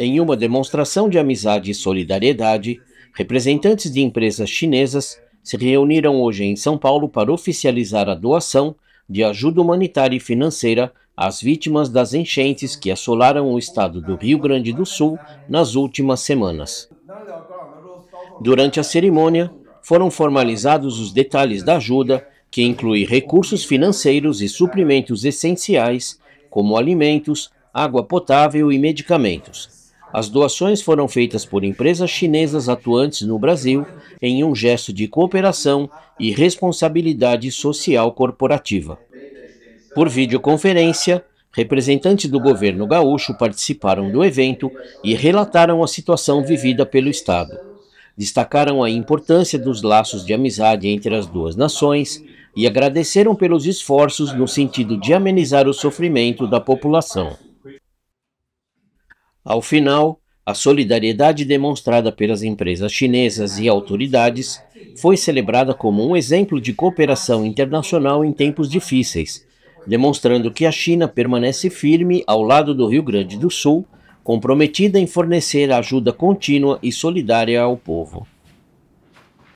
Em uma demonstração de amizade e solidariedade, representantes de empresas chinesas se reuniram hoje em São Paulo para oficializar a doação de ajuda humanitária e financeira às vítimas das enchentes que assolaram o estado do Rio Grande do Sul nas últimas semanas. Durante a cerimônia, foram formalizados os detalhes da ajuda, que inclui recursos financeiros e suprimentos essenciais, como alimentos, água potável e medicamentos. As doações foram feitas por empresas chinesas atuantes no Brasil em um gesto de cooperação e responsabilidade social corporativa. Por videoconferência, representantes do governo gaúcho participaram do evento e relataram a situação vivida pelo Estado. Destacaram a importância dos laços de amizade entre as duas nações e agradeceram pelos esforços no sentido de amenizar o sofrimento da população. Ao final, a solidariedade demonstrada pelas empresas chinesas e autoridades foi celebrada como um exemplo de cooperação internacional em tempos difíceis, demonstrando que a China permanece firme ao lado do Rio Grande do Sul, comprometida em fornecer ajuda contínua e solidária ao povo.